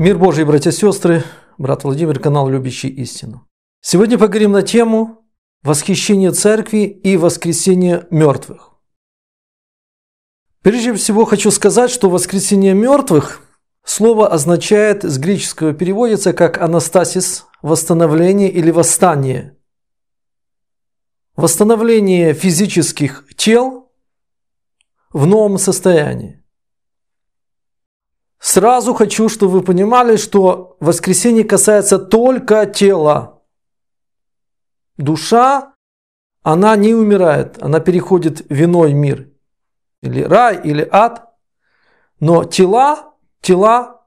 Мир Божий, братья и сестры, брат Владимир, канал «Любящий истину». Сегодня поговорим на тему «Восхищение церкви и воскресение мертвых». Прежде всего хочу сказать, что «воскресение мертвых» слово означает, с греческого переводится как «анастасис», «восстановление» или «восстание». Восстановление физических тел в новом состоянии. Сразу хочу, чтобы вы понимали, что воскресение касается только тела. Душа, она не умирает, она переходит в иной мир. Или рай, или ад. Но тела, тела,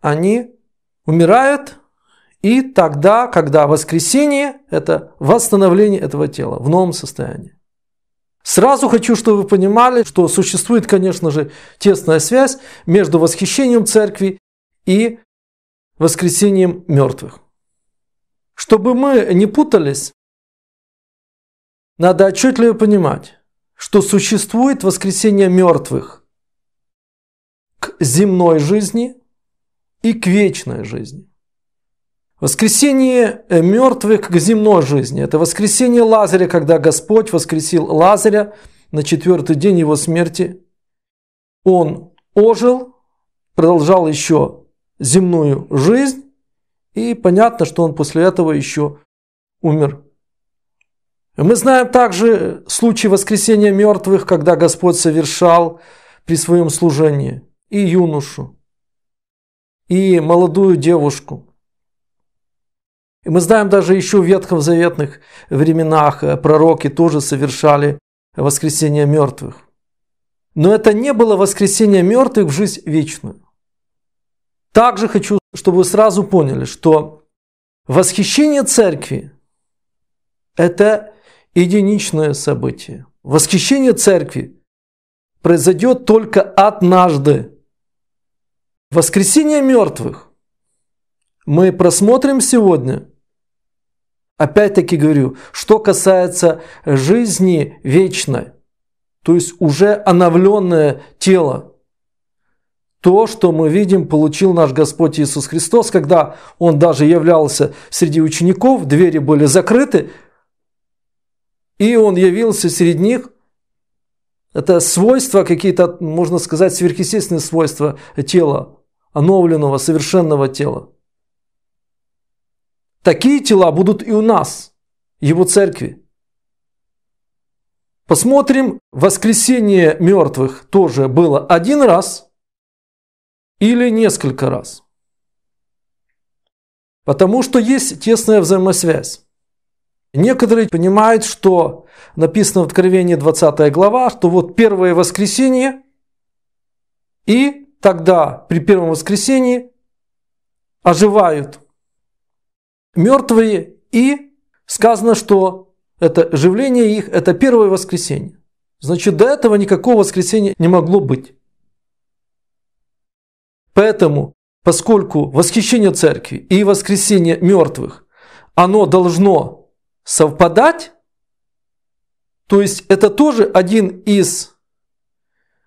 они умирают, и тогда, когда воскресение, это восстановление этого тела в новом состоянии. Сразу хочу, чтобы вы понимали, что существует, конечно же, тесная связь между восхищением церкви и воскресением мертвых. Чтобы мы не путались, надо отчетливо понимать, что существует воскресение мертвых к земной жизни и к вечной жизни. Воскресение э, мертвых к земной жизни. Это воскресение Лазаря, когда Господь воскресил Лазаря на четвертый день его смерти. Он ожил, продолжал еще земную жизнь, и понятно, что он после этого еще умер. Мы знаем также случай воскресения мертвых, когда Господь совершал при своем служении и юношу, и молодую девушку – и мы знаем, даже еще в Ветхом временах э, пророки тоже совершали воскресение мертвых. Но это не было воскресение мертвых в жизнь вечную. Также хочу, чтобы вы сразу поняли, что восхищение церкви – это единичное событие. Восхищение церкви произойдет только однажды. Воскресение мертвых мы просмотрим сегодня – Опять-таки говорю, что касается жизни вечной, то есть уже оновленное тело, то, что мы видим, получил наш Господь Иисус Христос, когда Он даже являлся среди учеников, двери были закрыты, и Он явился среди них. Это свойства какие-то, можно сказать, сверхъестественные свойства тела, оновленного, совершенного тела. Такие тела будут и у нас, его церкви. Посмотрим, воскресение мертвых тоже было один раз или несколько раз. Потому что есть тесная взаимосвязь. Некоторые понимают, что написано в Откровении 20 глава, что вот первое воскресенье, и тогда при первом воскресении оживают мертвые, и сказано, что это оживление их, это первое воскресенье. Значит, до этого никакого воскресения не могло быть. Поэтому, поскольку восхищение церкви и воскресение мертвых, оно должно совпадать, то есть это тоже один из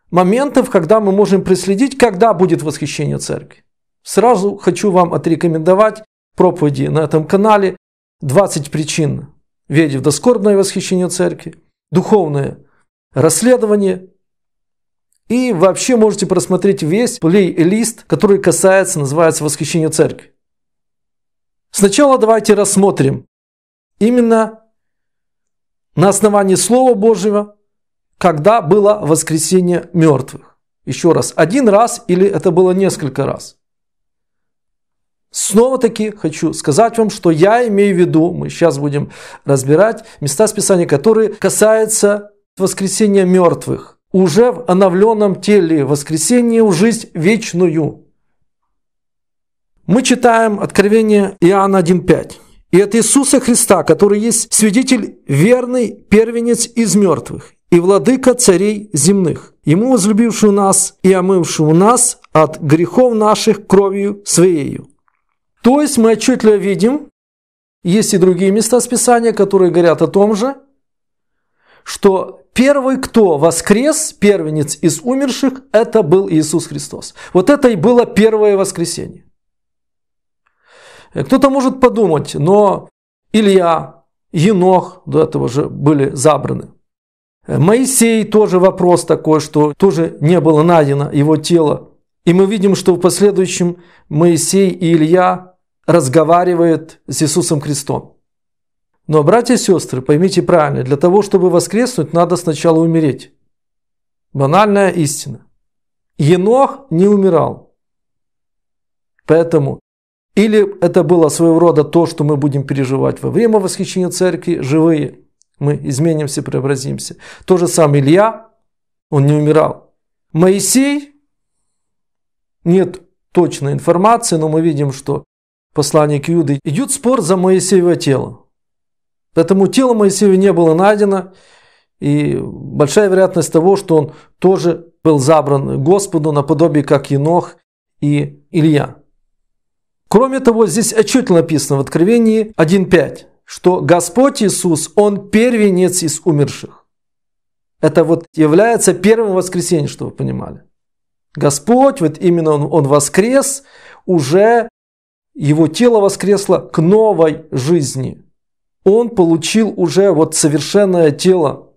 моментов, когда мы можем преследить, когда будет восхищение церкви. Сразу хочу вам отрекомендовать проповеди на этом канале, 20 причин верить в доскорбное восхищение церкви, духовное расследование. И вообще можете просмотреть весь плей-лист, который касается, называется «Восхищение церкви». Сначала давайте рассмотрим именно на основании Слова Божьего, когда было воскресение мертвых. Еще раз, один раз или это было несколько раз – Снова-таки хочу сказать вам, что я имею в виду, мы сейчас будем разбирать места с которые касаются воскресения мертвых. Уже в оновленном теле воскресение в жизнь вечную. Мы читаем Откровение Иоанна 1.5. «И от Иисуса Христа, который есть свидетель верный первенец из мертвых, и владыка царей земных, ему возлюбившую нас и омывшую нас от грехов наших кровью своею, то есть мы отчетливо видим, есть и другие места с Писания, которые говорят о том же, что первый, кто воскрес, первенец из умерших, это был Иисус Христос. Вот это и было первое воскресение. Кто-то может подумать, но Илья, Енох до этого же были забраны. Моисей тоже вопрос такой, что тоже не было найдено его тело. И мы видим, что в последующем Моисей и Илья разговаривает с Иисусом Христом. Но, братья и сестры, поймите правильно, для того, чтобы воскреснуть, надо сначала умереть. Банальная истина. Енох не умирал. Поэтому или это было своего рода то, что мы будем переживать во время восхищения церкви, живые. Мы изменимся, преобразимся. То же самое Илья, он не умирал. Моисей, нет точной информации, но мы видим, что послании к Юде, идет спор за Моисеево тело. Поэтому тело Моисеева не было найдено, и большая вероятность того, что он тоже был забран Господу наподобие как Енох и Илья. Кроме того, здесь отчетливо написано в Откровении 1.5, что Господь Иисус, Он первенец из умерших. Это вот является первым воскресеньем, чтобы вы понимали. Господь, вот именно Он, он воскрес уже его тело воскресло к новой жизни. Он получил уже вот совершенное тело,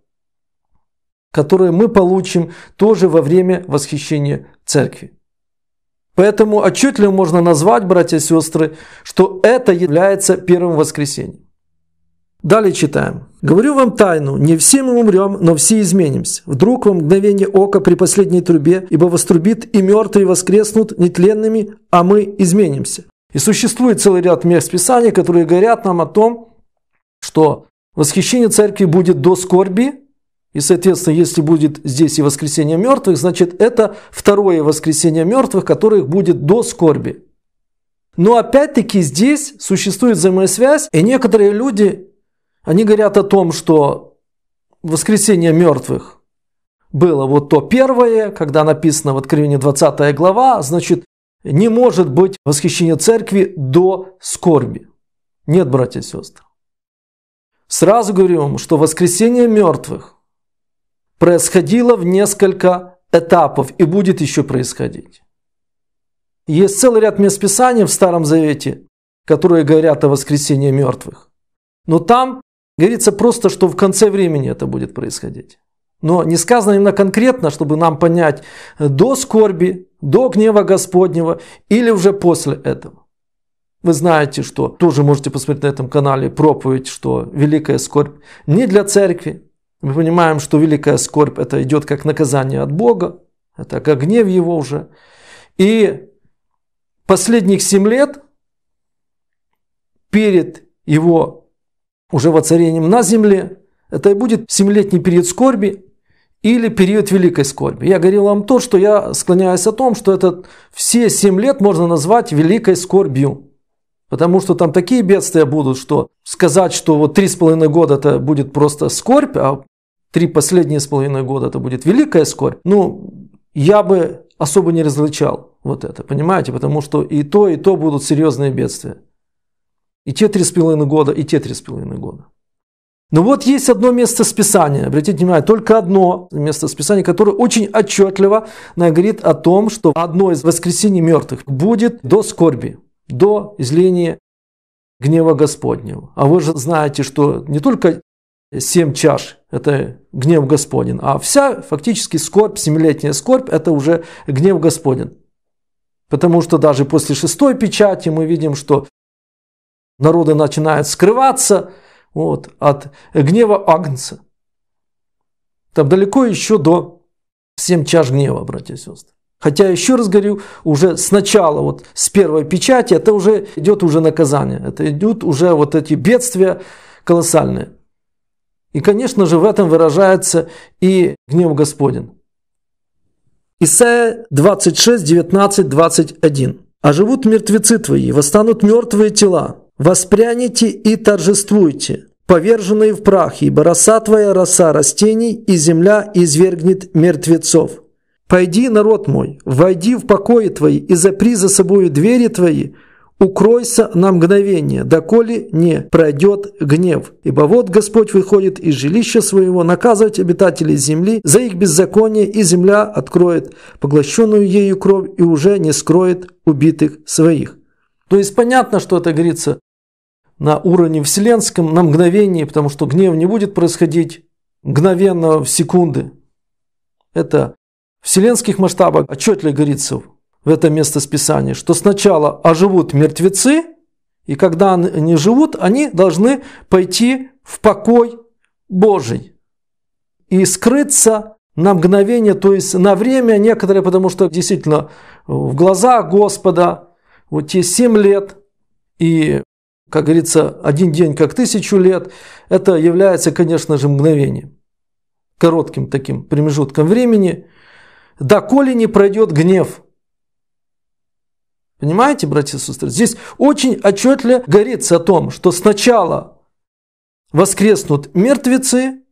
которое мы получим тоже во время восхищения церкви. Поэтому отчетливо можно назвать, братья и сестры, что это является первым воскресением. Далее читаем. «Говорю вам тайну, не все мы умрем, но все изменимся. Вдруг во мгновение ока при последней трубе, ибо вострубит, и мертвые воскреснут нетленными, а мы изменимся. И существует целый ряд мест Писания, которые говорят нам о том, что восхищение церкви будет до скорби, и, соответственно, если будет здесь и воскресение мертвых, значит, это второе воскресение мертвых, которых будет до скорби. Но опять-таки здесь существует взаимосвязь, и некоторые люди, они говорят о том, что воскресение мертвых было вот то первое, когда написано в Откровении 20 глава, значит, не может быть восхищения церкви до скорби. Нет, братья и сестры. Сразу говорю вам, что воскресение мертвых происходило в несколько этапов и будет еще происходить. Есть целый ряд мест Писания в Старом Завете, которые говорят о воскресении мертвых. Но там говорится просто, что в конце времени это будет происходить. Но не сказано именно конкретно, чтобы нам понять до скорби, до гнева Господнего или уже после этого. Вы знаете, что тоже можете посмотреть на этом канале проповедь, что великая скорбь не для церкви. Мы понимаем, что великая скорбь это идет как наказание от Бога, это как гнев его уже. И последних семь лет перед его уже воцарением на земле, это и будет семилетний период скорби, или период великой скорби. Я говорил вам то, что я склоняюсь о том, что этот все семь лет можно назвать великой скорбью. Потому что там такие бедствия будут, что сказать, что вот три с половиной года это будет просто скорбь, а три последние с половиной года это будет великая скорбь, ну, я бы особо не различал вот это, понимаете? Потому что и то, и то будут серьезные бедствия. И те три с половиной года, и те три с половиной года. Но вот есть одно место списания, обратите внимание, только одно место списания, которое очень отчетливо говорит о том, что одно из воскресений мертвых будет до скорби, до изления гнева Господнего. А вы же знаете, что не только семь чаш – это гнев Господень, а вся фактически скорбь, семилетняя скорбь – это уже гнев Господень. Потому что даже после шестой печати мы видим, что народы начинают скрываться – вот, от гнева Агнца. Там далеко еще до 7 чаш гнева, братья и сестры. Хотя, еще раз говорю, уже сначала, вот с первой печати, это уже идет уже наказание, это идут уже вот эти бедствия колоссальные. И, конечно же, в этом выражается и гнев Господень. Исайя 26, 19, 21. «А живут мертвецы твои, восстанут мертвые тела, Воспряните и торжествуйте, поверженные в прах, ибо роса твоя роса растений, и земля извергнет мертвецов. Пойди, народ мой, войди в покои твои и запри за собою двери твои, укройся на мгновение, доколе не пройдет гнев. Ибо вот Господь выходит из жилища своего наказывать обитателей земли за их беззаконие, и земля откроет поглощенную ею кровь и уже не скроет убитых своих. То есть понятно, что это говорится на уровне вселенском, на мгновение, потому что гнев не будет происходить мгновенно, в секунды. Это в вселенских масштабах отчетливо говорится в это место местосписании, что сначала оживут мертвецы, и когда они живут, они должны пойти в покой Божий и скрыться на мгновение, то есть на время некоторое, потому что действительно в глаза Господа вот те семь лет, и как говорится, один день как тысячу лет. Это является, конечно же, мгновением. Коротким таким промежутком времени. Да, коли не пройдет гнев. Понимаете, братья и сестры? Здесь очень отчетливо говорится о том, что сначала воскреснут мертвецы,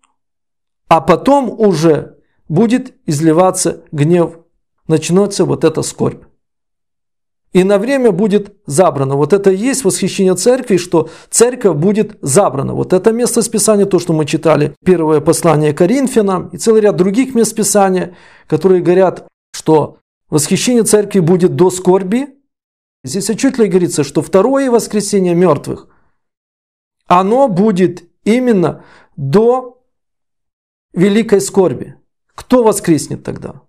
а потом уже будет изливаться гнев. Начнется вот эта скорбь и на время будет забрано. Вот это и есть восхищение церкви, что церковь будет забрана. Вот это место Писания, то, что мы читали, первое послание Коринфянам и целый ряд других мест Писания, которые говорят, что восхищение церкви будет до скорби. Здесь отчетливо говорится, что второе воскресение мертвых, оно будет именно до великой скорби. Кто воскреснет тогда?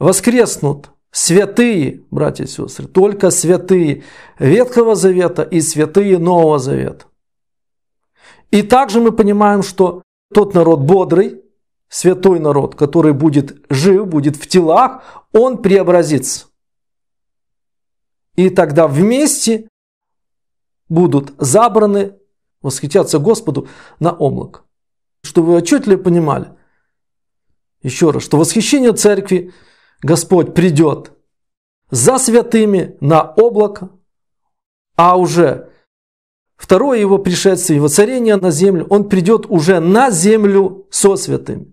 Воскреснут святые, братья и сестры, только святые Ветхого Завета и святые Нового Завета. И также мы понимаем, что тот народ бодрый, святой народ, который будет жив, будет в телах, он преобразится. И тогда вместе будут забраны, восхитятся Господу на омлак. Чтобы вы отчетливо понимали, еще раз, что восхищение церкви – Господь придет за святыми на облако, а уже второе его пришествие, его царение на землю, он придет уже на землю со святыми.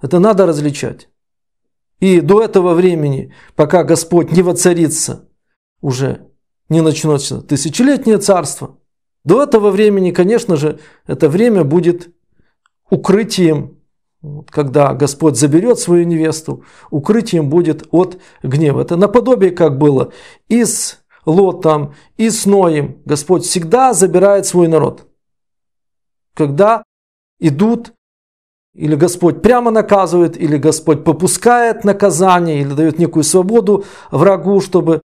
Это надо различать. И до этого времени, пока Господь не воцарится, уже не начнется тысячелетнее царство, до этого времени, конечно же, это время будет укрытием когда Господь заберет свою невесту, укрытием будет от гнева. Это наподобие, как было и с Лотом, и с Ноем. Господь всегда забирает свой народ. Когда идут, или Господь прямо наказывает, или Господь попускает наказание, или дает некую свободу врагу, чтобы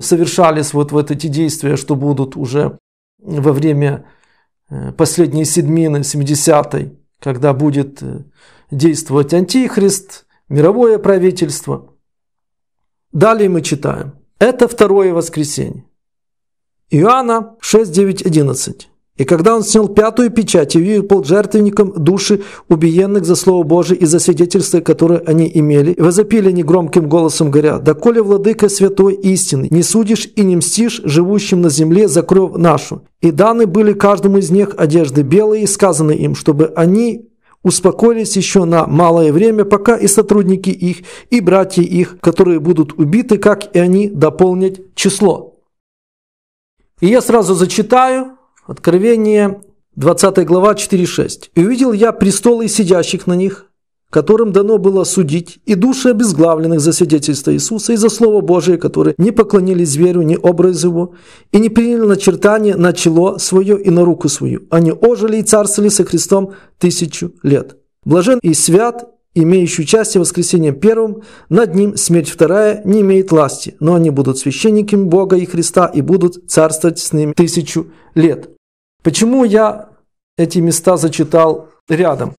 совершались вот, вот эти действия, что будут уже во время э, последней седмины, 70-й, когда будет э, действовать антихрист, мировое правительство. Далее мы читаем. Это второе воскресенье. Иоанна 6, 11. «И когда он снял пятую печать и выпал жертвенником души убиенных за Слово Божие и за свидетельство, которое они имели, и возопили они громким голосом, говоря, «Доколе, владыка святой истины, не судишь и не мстишь живущим на земле за кровь нашу». И даны были каждому из них одежды белые, и сказаны им, чтобы они успокоились еще на малое время, пока и сотрудники их, и братья их, которые будут убиты, как и они, дополнят число. И я сразу зачитаю Откровение 20 глава 4.6. «И увидел я престолы сидящих на них, которым дано было судить, и души обезглавленных за свидетельство Иисуса и за Слово Божие, которые не поклонились зверю, ни образ его, и не приняли начертание на чело свое и на руку свою. Они ожили и царствовали со Христом тысячу лет. Блажен и свят, имеющий участие в воскресенье первым, над ним смерть вторая не имеет власти, но они будут священниками Бога и Христа и будут царствовать с ним тысячу лет. Почему я эти места зачитал рядом?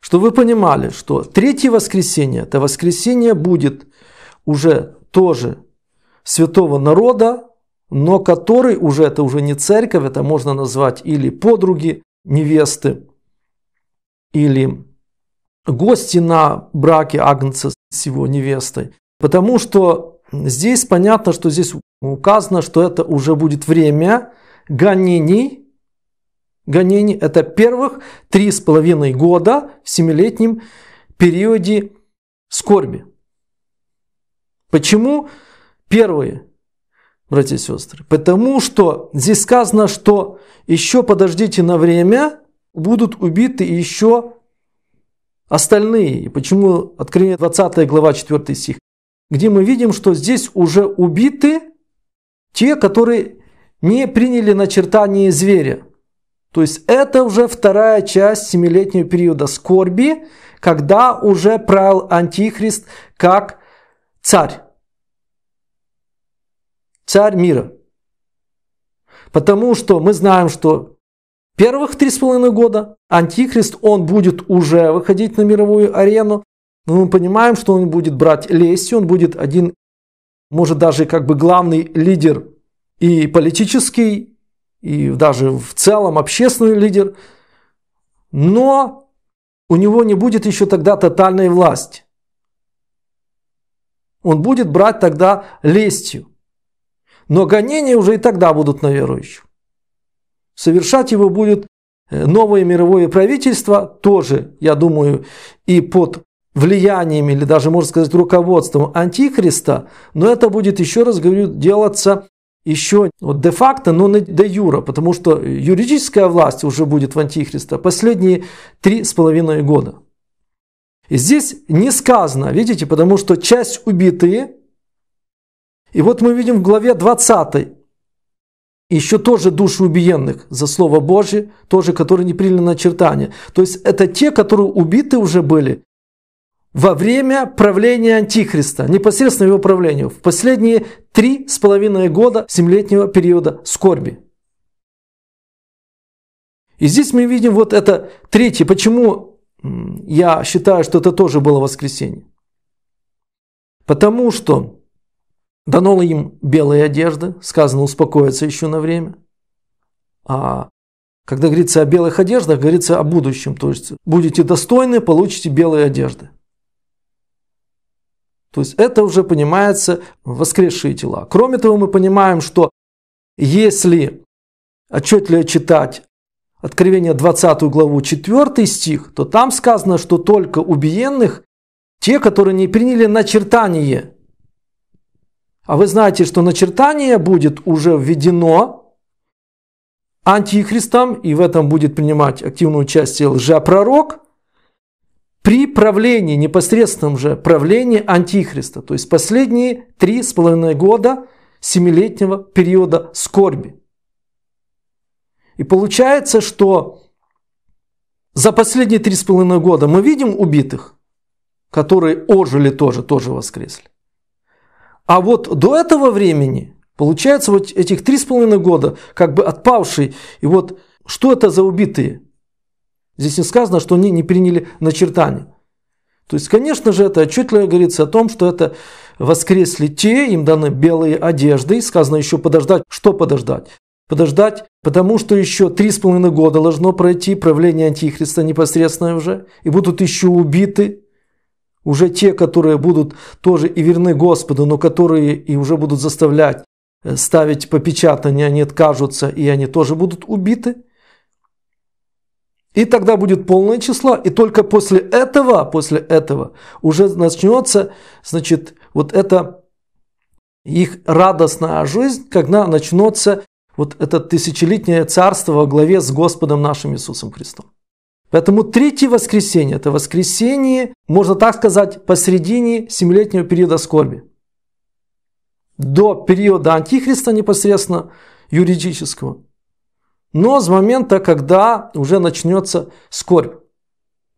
Чтобы вы понимали, что третье воскресенье, это воскресенье будет уже тоже святого народа, но который уже, это уже не церковь, это можно назвать или подруги невесты, или гости на браке Агнца с его невестой. Потому что здесь понятно, что здесь указано, что это уже будет время гонений, гонений. Это первых три с половиной года в семилетнем периоде скорби. Почему первые, братья и сестры? Потому что здесь сказано, что еще подождите на время, будут убиты еще остальные. И почему Откровение 20 глава 4 стих? Где мы видим, что здесь уже убиты те, которые не приняли начертание зверя. То есть это уже вторая часть семилетнего периода скорби, когда уже правил Антихрист как царь. Царь мира. Потому что мы знаем, что первых три с половиной года Антихрист, он будет уже выходить на мировую арену. Но мы понимаем, что он будет брать лесть, он будет один, может даже как бы главный лидер и политический, и даже в целом общественный лидер, но у него не будет еще тогда тотальной власти. Он будет брать тогда лестью. Но гонения уже и тогда будут на верующих. Совершать его будет э, новое мировое правительство, тоже, я думаю, и под влиянием или даже, можно сказать, руководством Антихриста, но это будет, еще раз говорю, делаться еще вот де-факто, но ну, де юра, потому что юридическая власть уже будет в Антихриста последние три с половиной года. И здесь не сказано, видите, потому что часть убитые, и вот мы видим в главе 20 еще тоже души убиенных за Слово Божье, тоже, которые не приняли начертание. То есть это те, которые убиты уже были во время правления Антихриста, непосредственно его правлению, в последние три с половиной года семилетнего периода скорби. И здесь мы видим вот это третье, почему я считаю, что это тоже было воскресенье. Потому что дано им белые одежды, сказано успокоиться еще на время. А когда говорится о белых одеждах, говорится о будущем, то есть будете достойны, получите белые одежды. То есть это уже понимается воскресшие тела. Кроме того, мы понимаем, что если отчетливо читать Откровение 20 главу 4 стих, то там сказано, что только убиенных те, которые не приняли начертание. А вы знаете, что начертание будет уже введено антихристом, и в этом будет принимать активное участие лжепророк – при правлении, непосредственном же правлении Антихриста, то есть последние три с половиной года семилетнего периода скорби. И получается, что за последние три с половиной года мы видим убитых, которые ожили тоже, тоже воскресли. А вот до этого времени, получается, вот этих три с половиной года, как бы отпавший, и вот что это за убитые? Здесь не сказано, что они не приняли начертание. То есть, конечно же, это отчетливо говорится о том, что это воскресли те, им даны белые одежды, и сказано еще подождать. Что подождать? Подождать, потому что еще три с половиной года должно пройти правление Антихриста непосредственно уже, и будут еще убиты, уже те, которые будут тоже и верны Господу, но которые и уже будут заставлять э, ставить попечатание, они откажутся, и они тоже будут убиты – и тогда будет полное число, и только после этого, после этого уже начнется, значит, вот эта их радостная жизнь, когда начнется вот это тысячелетнее царство во главе с Господом нашим Иисусом Христом. Поэтому третье воскресенье – это воскресенье, можно так сказать, посредине семилетнего периода скорби. До периода Антихриста непосредственно юридического – но с момента, когда уже начнется скорбь.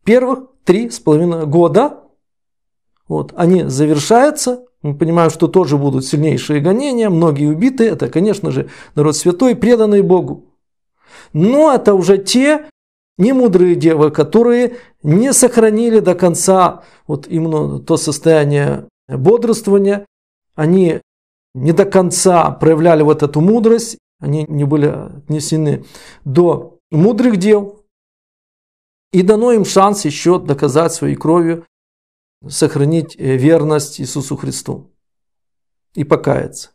Первых три с половиной года вот, они завершаются. Мы понимаем, что тоже будут сильнейшие гонения, многие убиты. Это, конечно же, народ святой, преданный Богу. Но это уже те немудрые девы, которые не сохранили до конца вот именно то состояние бодрствования. Они не до конца проявляли вот эту мудрость они не были отнесены до мудрых дел, и дано им шанс еще доказать своей кровью, сохранить э, верность Иисусу Христу и покаяться.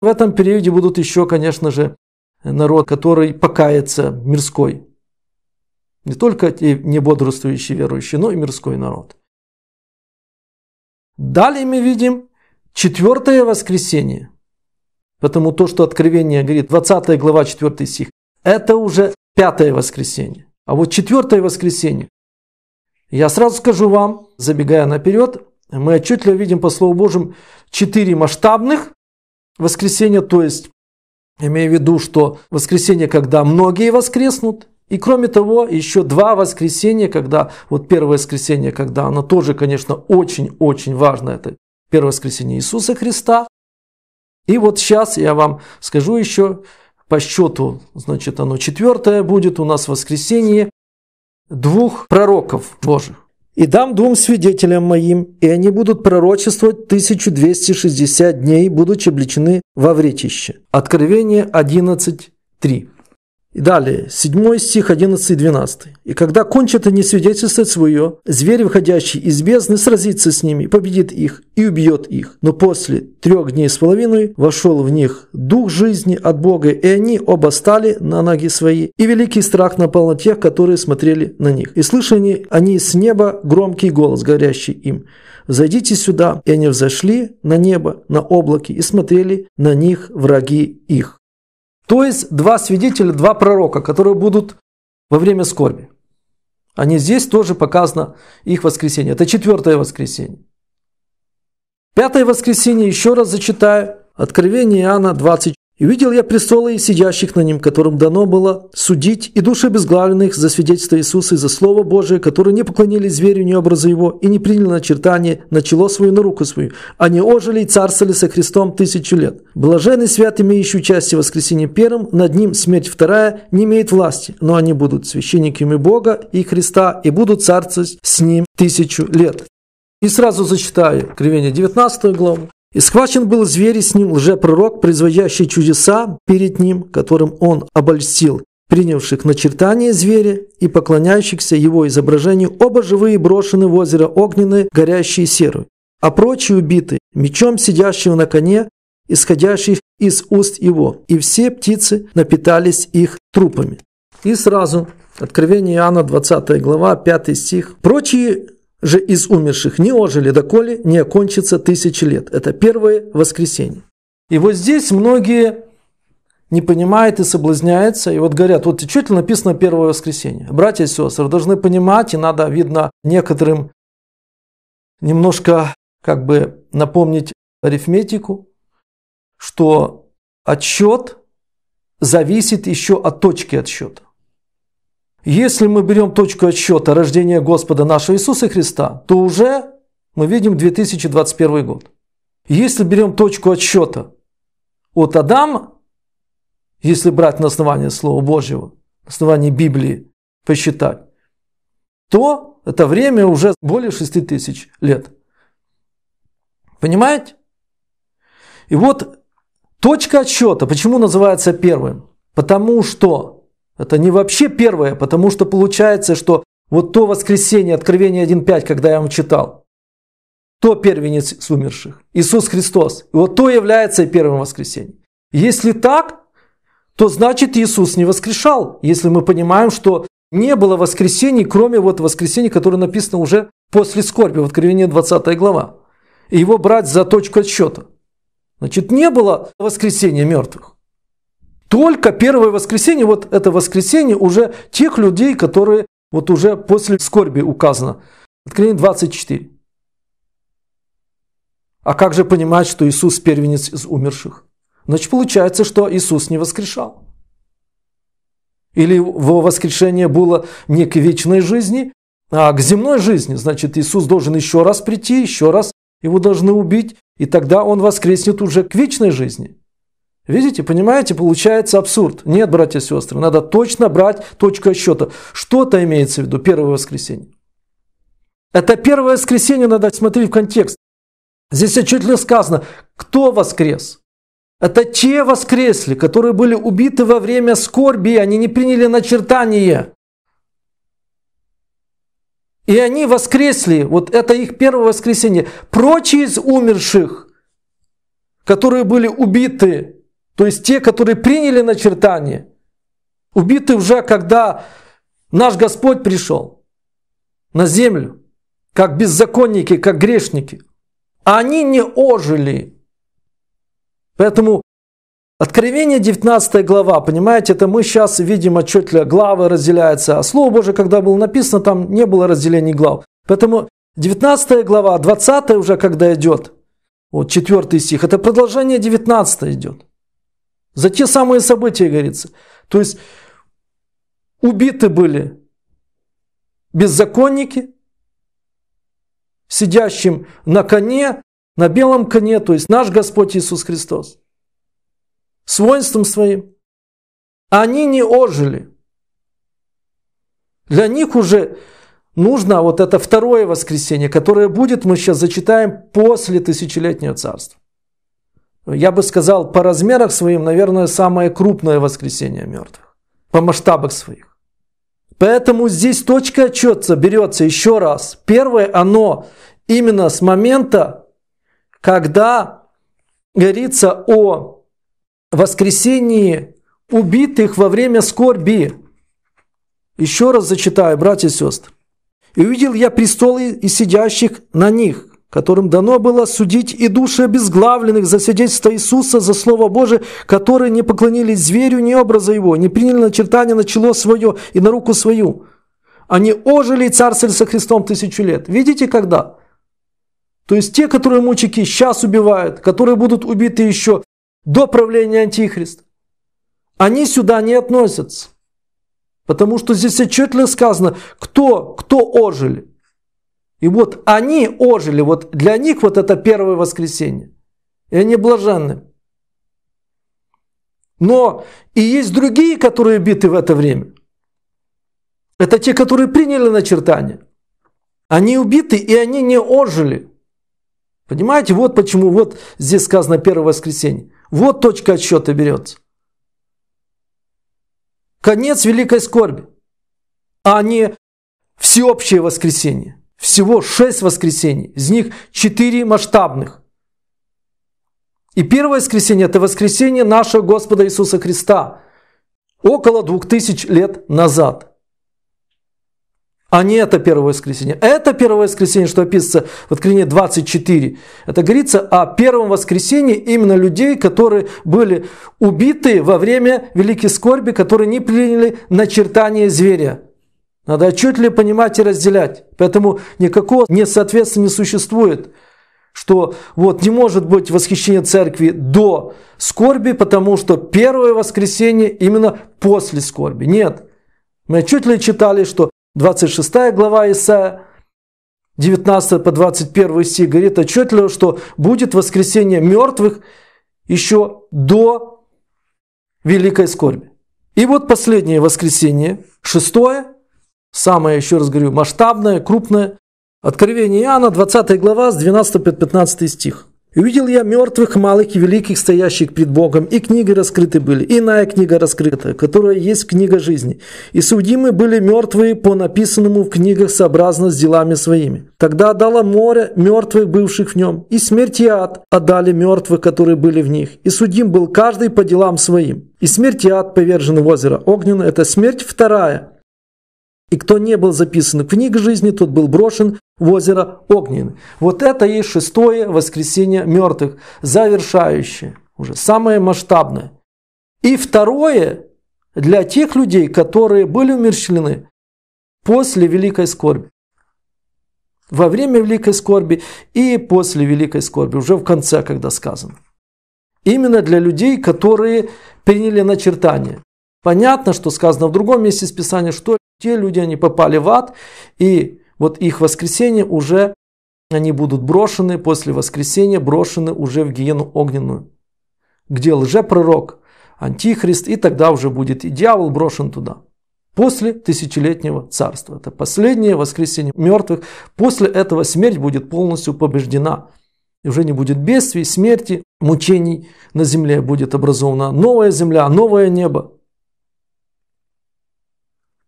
В этом периоде будут еще, конечно же, народ, который покается мирской. Не только те не бодрствующие верующие, но и мирской народ. Далее мы видим четвертое воскресенье – Потому то, что Откровение говорит, 20 глава, 4 стих, это уже пятое воскресенье. А вот четвертое воскресенье, я сразу скажу вам, забегая наперед, мы отчетливо видим по Слову Божьему четыре масштабных воскресенья, то есть имею в виду, что воскресенье, когда многие воскреснут, и кроме того, еще два воскресенья, когда, вот первое воскресенье, когда оно тоже, конечно, очень-очень важно, это первое воскресенье Иисуса Христа, и вот сейчас я вам скажу еще по счету, значит, оно четвертое будет у нас в воскресенье, двух пророков Божьих. «И дам двум свидетелям моим, и они будут пророчествовать 1260 дней, будучи обличены во вретище». Откровение 11.3. И далее, 7 стих 11 и 12. «И когда кончат они свидетельствовать свое, зверь, выходящий из бездны, сразится с ними, победит их и убьет их. Но после трех дней с половиной вошел в них дух жизни от Бога, и они оба стали на ноги свои. И великий страх напал на тех, которые смотрели на них. И слышали они с неба громкий голос, говорящий им, «Зайдите сюда». И они взошли на небо, на облаки, и смотрели на них враги их. То есть два свидетеля, два пророка, которые будут во время скорби. Они здесь тоже показано их воскресение. Это четвертое воскресенье. Пятое воскресенье, еще раз зачитаю, Откровение Иоанна 24. И видел я престолы и сидящих на нем, которым дано было судить, и души обезглавленных за свидетельство Иисуса и за Слово Божие, которые не поклонились зверю ни образа его, и не приняли начертание на чело свою, на руку свою. а Они ожили и царствовали со Христом тысячу лет. Блаженный свят, имеющий участие в воскресении первым, над ним смерть вторая не имеет власти, но они будут священниками Бога и Христа, и будут царствовать с ним тысячу лет. И сразу зачитаю Кривение 19 главу. И схвачен был зверь, с ним лжепророк, производящий чудеса перед ним, которым он обольстил, принявших начертание зверя и поклоняющихся его изображению, оба живые брошены в озеро огненное, горящие серой, а прочие убиты мечом сидящего на коне, исходящих из уст его, и все птицы напитались их трупами. И сразу, Откровение Иоанна, 20 глава, 5 стих. «Прочие же из умерших не ожили, доколе не окончится тысячи лет. Это первое воскресенье. И вот здесь многие не понимают и соблазняются, и вот говорят, вот чуть ли написано первое воскресенье. Братья и сестры должны понимать, и надо, видно, некоторым немножко как бы напомнить арифметику, что отсчет зависит еще от точки отсчета. Если мы берем точку отсчета рождения Господа нашего Иисуса Христа, то уже мы видим 2021 год. Если берем точку отсчета от Адама, если брать на основании Слова Божьего, на основании Библии посчитать, то это время уже более 6 тысяч лет. Понимаете? И вот точка отсчета, почему называется первым? Потому что это не вообще первое, потому что получается, что вот то воскресенье, Откровение 1.5, когда я вам читал, то первенец с умерших, Иисус Христос. вот то является и первым воскресеньем. Если так, то значит Иисус не воскрешал, если мы понимаем, что не было воскресений, кроме вот воскресения, которое написано уже после скорби, в Откровении 20 глава. И его брать за точку отсчета. Значит, не было воскресения мертвых только первое воскресенье, вот это воскресенье уже тех людей, которые вот уже после скорби указано. Откровение 24. А как же понимать, что Иисус первенец из умерших? Значит, получается, что Иисус не воскрешал. Или его воскрешение было не к вечной жизни, а к земной жизни. Значит, Иисус должен еще раз прийти, еще раз его должны убить, и тогда он воскреснет уже к вечной жизни. Видите, понимаете, получается абсурд. Нет, братья и сестры, надо точно брать точку отсчета. Что-то имеется в виду первое воскресенье. Это первое воскресенье надо смотреть в контекст. Здесь отчетливо сказано, кто воскрес. Это те воскресли, которые были убиты во время скорби, они не приняли начертание. И они воскресли, вот это их первое воскресенье. Прочие из умерших, которые были убиты то есть те, которые приняли начертание, убиты уже, когда наш Господь пришел на землю, как беззаконники, как грешники. А они не ожили. Поэтому Откровение 19 глава, понимаете, это мы сейчас видим отчетливо, а главы разделяются, а Слово Божие, когда было написано, там не было разделений глав. Поэтому 19 глава, 20 уже когда идет, вот 4 стих, это продолжение 19 идет. За те самые события, говорится. То есть убиты были беззаконники, сидящим на коне, на белом коне, то есть наш Господь Иисус Христос, с воинством своим. Они не ожили. Для них уже нужно вот это второе воскресенье, которое будет, мы сейчас зачитаем, после тысячелетнего царства я бы сказал, по размерах своим, наверное, самое крупное воскресение мертвых. По масштабах своих. Поэтому здесь точка отчета берется еще раз. Первое, оно именно с момента, когда говорится о воскресении убитых во время скорби. Еще раз зачитаю, братья и сестры. «И увидел я престолы и сидящих на них, которым дано было судить и души обезглавленных за свидетельство Иисуса, за Слово Божие, которые не поклонились зверю, ни образа его, не приняли начертание на чело свое и на руку свою. Они ожили и царствовали со Христом тысячу лет. Видите, когда? То есть те, которые мучики сейчас убивают, которые будут убиты еще до правления Антихриста, они сюда не относятся. Потому что здесь отчетливо сказано, кто, кто ожили – и вот они ожили, вот для них вот это первое воскресенье. И они блаженны. Но и есть другие, которые убиты в это время. Это те, которые приняли начертание. Они убиты, и они не ожили. Понимаете, вот почему вот здесь сказано первое воскресенье. Вот точка отсчета берется. Конец великой скорби, а не всеобщее воскресенье всего шесть воскресений, из них четыре масштабных. И первое воскресенье – это воскресение нашего Господа Иисуса Христа около двух тысяч лет назад. А не это первое воскресенье. Это первое воскресенье, что описывается в Откровении 24. Это говорится о первом воскресении именно людей, которые были убиты во время великой скорби, которые не приняли начертание зверя – надо отчетливо понимать и разделять. Поэтому никакого несоответствия не существует, что вот не может быть восхищение церкви до скорби, потому что первое воскресенье именно после скорби. Нет. Мы отчетливо читали, что 26 глава Исаия 19 по 21 стих говорит отчетливо, что будет воскресение мертвых еще до великой скорби. И вот последнее воскресенье, шестое, Самое, еще раз говорю, масштабное, крупное. Откровение Иоанна, 20 глава, с 12 по 15 стих. «И увидел я мертвых, малых и великих, стоящих пред Богом, и книги раскрыты были, и иная книга раскрыта, которая есть книга жизни. И судимы были мертвые по написанному в книгах сообразно с делами своими. Тогда отдало море мертвых, бывших в нем, и смерть и ад отдали мертвых, которые были в них. И судим был каждый по делам своим. И смерть и ад повержены в озеро огненно, это смерть вторая, и кто не был записан в книг жизни, тот был брошен в озеро Огненное. Вот это и шестое воскресение мертвых, завершающее, уже самое масштабное. И второе, для тех людей, которые были умерщвлены после Великой Скорби. Во время Великой Скорби и после Великой Скорби, уже в конце, когда сказано. Именно для людей, которые приняли начертание. Понятно, что сказано в другом месте из Писания, что те люди, они попали в ад, и вот их воскресение уже, они будут брошены после воскресения, брошены уже в гиену огненную, где лжепророк, антихрист, и тогда уже будет и дьявол брошен туда. После тысячелетнего царства. Это последнее воскресение мертвых. После этого смерть будет полностью побеждена. И уже не будет бедствий, смерти, мучений на земле. Будет образована новая земля, новое небо.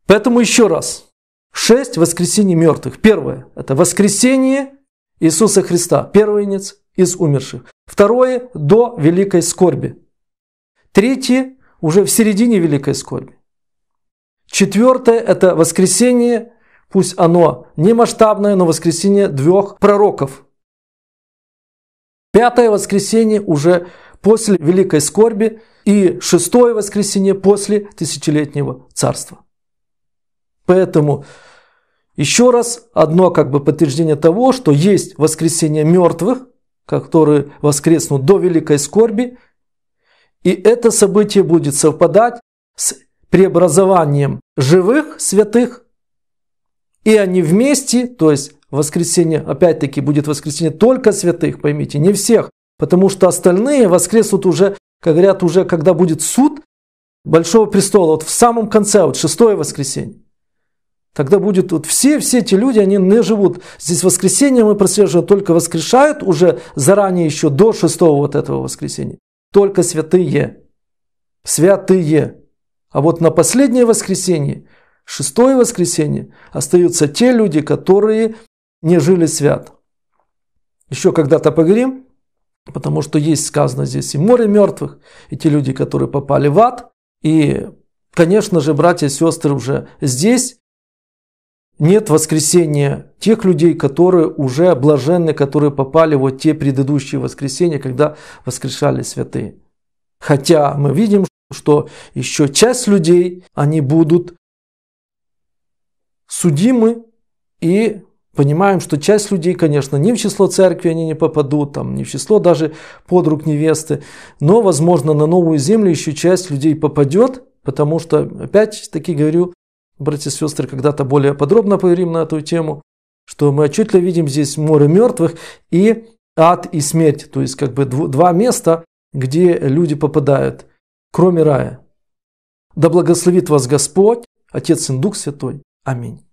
Поэтому еще раз. Шесть воскресений мертвых. Первое – это воскресение Иисуса Христа, первенец из умерших. Второе – до великой скорби. Третье – уже в середине великой скорби. Четвертое – это воскресение, пусть оно не масштабное, но воскресение двух пророков. Пятое воскресение уже после великой скорби и шестое воскресение после тысячелетнего царства. Поэтому еще раз одно как бы подтверждение того, что есть воскресение мертвых, которые воскреснут до великой скорби, и это событие будет совпадать с преобразованием живых святых, и они вместе, то есть воскресение опять-таки будет воскресение только святых, поймите, не всех, потому что остальные воскреснут уже, как говорят, уже когда будет суд Большого Престола, вот в самом конце, вот шестое воскресенье. Тогда будет вот все, все эти люди, они не живут. Здесь воскресенье мы прослеживаем, только воскрешают уже заранее еще до шестого вот этого воскресенья. Только святые. Святые. А вот на последнее воскресенье, шестое воскресенье, остаются те люди, которые не жили свят. Еще когда-то поговорим, потому что есть сказано здесь и море мертвых, и те люди, которые попали в ад. И, конечно же, братья и сестры уже здесь, нет воскресения тех людей, которые уже блаженны, которые попали вот те предыдущие воскресения, когда воскрешали святые. Хотя мы видим, что еще часть людей, они будут судимы и понимаем, что часть людей, конечно, не в число церкви они не попадут, там, не в число даже подруг невесты, но, возможно, на новую землю еще часть людей попадет, потому что, опять-таки говорю, братья и сестры, когда-то более подробно поговорим на эту тему, что мы отчетливо видим здесь море мертвых и ад и смерть, то есть как бы два места, где люди попадают, кроме рая. Да благословит вас Господь, Отец и Дух Святой. Аминь.